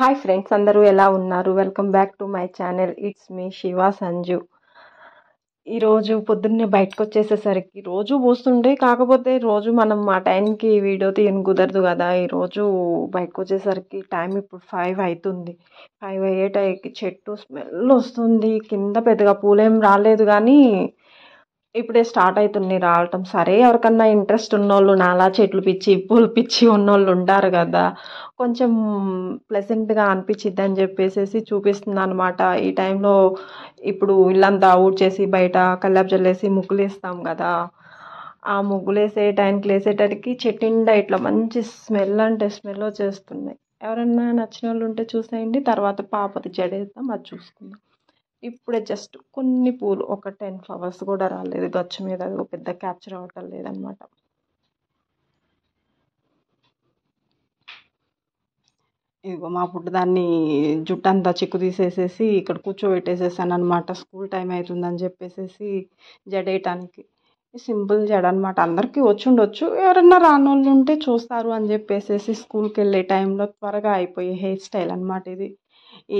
hi friends అందరూ ఎలా ఉన్నారు welcome back to my channel it's me Shiva Sanju ఈరోజు పొద్దున్నే బయటకు వచ్చేసేసరికి రోజు పోస్తుండే కాకపోతే రోజు మనం మా టైంకి వీడియో తీయని కుదరదు కదా ఈరోజు బయటకు వచ్చేసరికి టైం ఇప్పుడు ఫైవ్ అవుతుంది ఫైవ్ అయ్యే టైంకి చెట్టు స్మెల్ వస్తుంది కింద పెద్దగా పూలేం రాలేదు కానీ ఇప్పుడే స్టార్ట్ అవుతుంది రావటం సరే ఎవరికన్నా ఇంట్రెస్ట్ ఉన్నోళ్ళు నాలా చెట్లు పిచ్చి పూలు పిచ్చి ఉన్నోళ్ళు ఉంటారు కదా కొంచెం ప్లెజెంట్గా అనిపించిద్ది అని చెప్పేసి చూపిస్తుంది అనమాట ఈ టైంలో ఇప్పుడు ఇల్లంతా అవుట్ చేసి బయట కల్లాపు చల్లేసి ముగ్గులు వేస్తాం కదా ఆ ముగ్గులు వేసే టైంకి చెట్టు నిండా ఇట్లా మంచి స్మెల్ అంటే స్మెల్ వచ్చేస్తున్నాయి ఎవరన్నా నచ్చిన వాళ్ళు ఉంటే చూసేయండి తర్వాత పాపది జడేద్దాం అది చూసుకుందాం ఇప్పుడే జస్ట్ కొన్ని పూలు ఒక టెన్ ఫ్లవర్స్ కూడా రాలేదు గచ్చు మీద అది పెద్ద క్యాప్చర్ అవ్వటం లేదనమాట ఇదిగో మా పుట్టదాన్ని జుట్టు అంతా చిక్కు తీసేసేసి ఇక్కడ కూర్చోబెట్టేసేసాను అనమాట స్కూల్ టైం అవుతుందని చెప్పేసేసి జడేయటానికి సింపుల్ జడ అనమాట అందరికీ వచ్చుండొచ్చు ఎవరన్నా రానోళ్ళు ఉంటే చూస్తారు అని చెప్పేసేసి స్కూల్కి వెళ్ళే టైంలో త్వరగా అయిపోయే హెయిర్ స్టైల్ అనమాట ఇది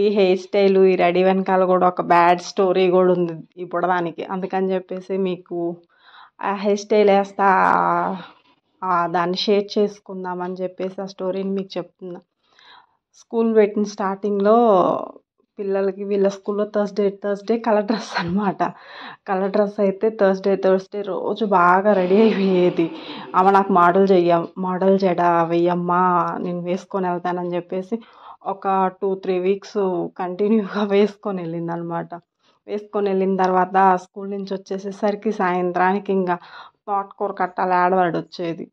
ఈ హెయిర్ స్టైల్ ఈ రెడీ వెనకాల కూడా ఒక బ్యాడ్ స్టోరీ కూడా ఉంది ఇప్పుడు దానికి అందుకని చెప్పేసి మీకు ఆ హెయిర్ స్టైల్ వేస్తా దాన్ని షేర్ చేసుకుందామని చెప్పేసి ఆ స్టోరీని మీకు చెప్తున్నా స్కూల్ పెట్టిన స్టార్టింగ్లో పిల్లలకి వీళ్ళ స్కూల్లో థర్స్డే థర్స్డే కలర్ డ్రెస్ అనమాట కలర్ డ్రెస్ అయితే థర్స్డే థర్స్డే రోజు బాగా రెడీ అయిపోయేది అమ్మ నాకు మోడల్ చెయ్య మోడల్ జడ వెయ్యమ్మా నేను వేసుకొని వెళ్తానని చెప్పేసి ఒక టూ త్రీ వీక్స్ కంటిన్యూగా వేసుకొని వెళ్ళింది అనమాట వేసుకొని వెళ్ళిన తర్వాత స్కూల్ నుంచి వచ్చేసేసరికి సాయంత్రానికి ఇంకా తోటకూర కట్టాలి ఆడవాడు వచ్చేది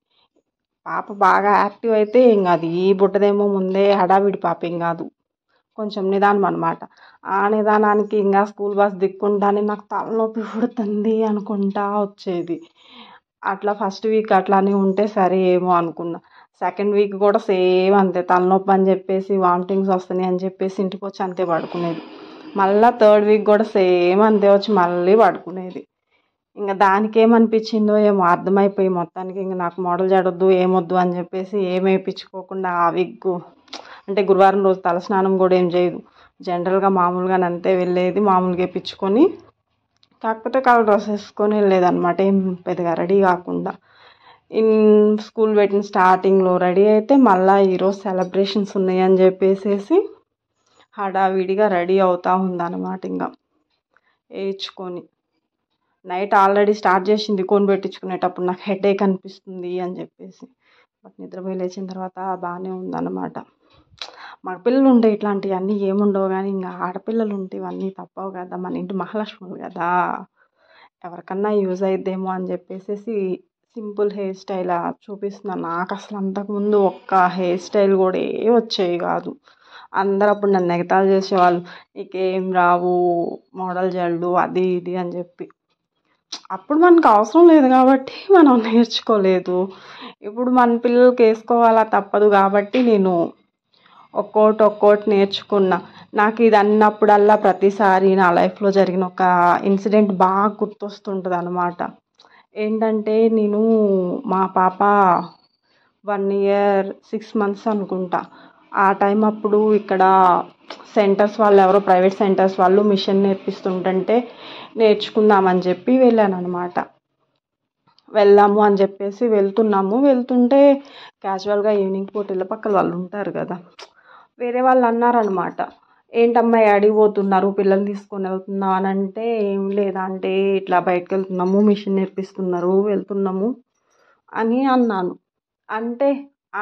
పాప బాగా యాక్టివ్ అయితే ఏం కాదు ఈ బుట్టదేమో ముందే హడావిడి పాప ఏం కాదు కొంచెం నిదానం అనమాట ఆ నిదానానికి ఇంకా స్కూల్ బస్ దిక్కుంటానే నాకు తలనొప్పి పుడుతుంది అనుకుంటా వచ్చేది అట్లా ఫస్ట్ వీక్ అట్లానే ఉంటే సరే ఏమో అనుకున్నా సెకండ్ వీక్ కూడా సేమ్ అంతే తలనొప్పి అని చెప్పేసి వామిటింగ్స్ వస్తున్నాయి అని చెప్పేసి ఇంటికి వచ్చి అంతే పడుకునేది మళ్ళీ థర్డ్ వీక్ కూడా సేమ్ అంతే వచ్చి మళ్ళీ పడుకునేది ఇంకా ఏమనిపించిందో ఏమో అర్థమైపోయి మొత్తానికి ఇంకా నాకు మోడల్ జడొద్దు ఏమొద్దు అని చెప్పేసి ఏమేపించుకోకుండా ఆ వీక్ అంటే గురువారం రోజు తలస్నానం కూడా ఏం చేయదు జనరల్గా మామూలుగా అంతే వెళ్ళేది మామూలుగా వేయించుకొని కాకపోతే కలర్ డ్రెస్ వేసుకొని వెళ్ళేదన్నమాట ఏం పెద్దగా రెడీ కాకుండా ఇన్ స్కూల్ పెట్టిన స్టార్టింగ్లో రెడీ అయితే మళ్ళీ ఈరోజు సెలబ్రేషన్స్ ఉన్నాయని చెప్పేసేసి హడావిడిగా రెడీ అవుతూ ఉందన్నమాట ఇంకా వేయించుకొని నైట్ ఆల్రెడీ స్టార్ట్ చేసింది కోన్ పెట్టించుకునేటప్పుడు నాకు హెడేక్ అనిపిస్తుంది అని చెప్పేసి బట్ నిద్రపోయి లేచిన తర్వాత బాగానే ఉందన్నమాట మగపిల్లలు ఉంటే ఇట్లాంటివన్నీ ఏముండవు కానీ ఇంకా ఆడపిల్లలు ఉంటే ఇవన్నీ తప్పవు కదా మన ఇంటి మహాలక్ష్ములు కదా ఎవరికన్నా యూజ్ అయిద్దేమో అని చెప్పేసి సింపుల్ హెయిర్ స్టైలా చూపిస్తున్నాను నాకు అసలు అంతకుముందు ఒక్క హెయిర్ స్టైల్ కూడా ఏ వచ్చేవి కాదు అందరూ అప్పుడు నన్ను ఎగతాలు చేసేవాళ్ళు నీకేం రావు మోడల్ జల్లు అది ఇది అని చెప్పి అప్పుడు మనకు అవసరం లేదు కాబట్టి మనం నేర్చుకోలేదు ఇప్పుడు మన పిల్లలకి వేసుకోవాలా తప్పదు కాబట్టి నేను ఒక్కోటి ఒక్కోటి నేర్చుకున్నా నాకు ఇది అన్నప్పుడల్లా ప్రతిసారి నా లైఫ్లో జరిగిన ఒక ఇన్సిడెంట్ బాగా గుర్తొస్తుంటుంది అనమాట ఏంటంటే నేను మా పాప వన్ ఇయర్ సిక్స్ మంత్స్ అనుకుంటా ఆ టైం అప్పుడు ఇక్కడ సెంటర్స్ వాళ్ళు ఎవరో ప్రైవేట్ సెంటర్స్ వాళ్ళు మిషన్ నేర్పిస్తుంటే నేర్చుకుందామని చెప్పి వెళ్ళాను అనమాట వెళ్దాము అని చెప్పేసి వెళ్తున్నాము వెళ్తుంటే క్యాజువల్గా ఈవినింగ్ పూట ఇళ్ళ పక్కల వాళ్ళు ఉంటారు కదా వేరే వాళ్ళు అన్నారనమాట ఏంటమ్మాయి పోతున్నారు పిల్లలు తీసుకొని వెళ్తున్నా అని అంటే ఏం లేదా అంటే ఇట్లా బయటకు వెళ్తున్నాము మిషన్ నేర్పిస్తున్నారు వెళ్తున్నాము అని అన్నాను అంటే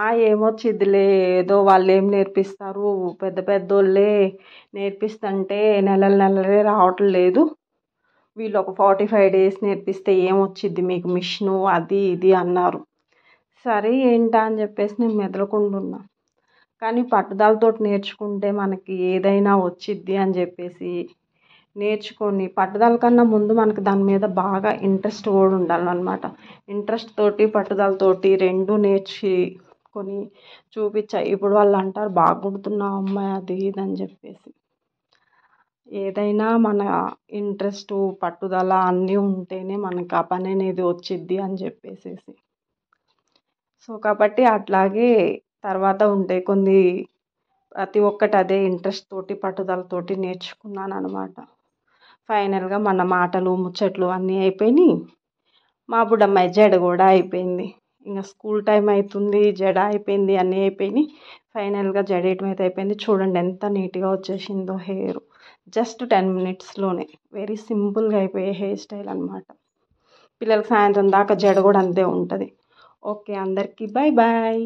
ఆ ఏమొచ్చిద్దిలే ఏదో వాళ్ళు ఏం నేర్పిస్తారు పెద్ద పెద్ద వాళ్ళే నేర్పిస్తుంటే నెలల నెలలే రావటం లేదు వీళ్ళు ఒక ఫార్టీ ఫైవ్ డేస్ నేర్పిస్తే ఏమొచ్చిద్ది మీకు మిషను అది ఇది అన్నారు సరే ఏంటా అని చెప్పేసి నేను ఉన్నాను కానీ పట్టుదలతో నేర్చుకుంటే మనకి ఏదైనా వచ్చిద్ది అని చెప్పేసి నేర్చుకొని పట్టుదల కన్నా ముందు మనకు దాని మీద బాగా ఇంట్రెస్ట్ కూడా ఉండాలన్నమాట ఇంట్రెస్ట్ తోటి పట్టుదలతోటి రెండు నేర్చి కొని చూపించా ఇప్పుడు వాళ్ళు అంటారు బాగా అమ్మాయి అది ఇది అని చెప్పేసి ఏదైనా మన ఇంట్రెస్ట్ పట్టుదల అన్నీ ఉంటేనే మనకు ఆ పని అనేది వచ్చిద్ది అని చెప్పేసేసి సో కాబట్టి అట్లాగే తర్వాత ఉండే కొన్ని ప్రతి ఒక్కటి అదే ఇంట్రెస్ట్ తోటి పట్టుదలతోటి నేర్చుకున్నాను అనమాట ఫైనల్గా మన మాటలు ముచ్చట్లు అన్నీ అయిపోయినాయి మా బుడ్డమ్మాయి జడ కూడా అయిపోయింది ఇంకా స్కూల్ టైం అవుతుంది జడ అయిపోయింది అన్నీ అయిపోయినాయి ఫైనల్గా జడ వేయటం అయితే అయిపోయింది చూడండి ఎంత నీట్గా వచ్చేసిందో హెయిర్ జస్ట్ టెన్ మినిట్స్లోనే వెరీ సింపుల్గా అయిపోయే హెయిర్ స్టైల్ అనమాట పిల్లలకి సాయంత్రం దాకా జడ కూడా అంతే ఉంటుంది ఓకే అందరికీ బాయ్ బాయ్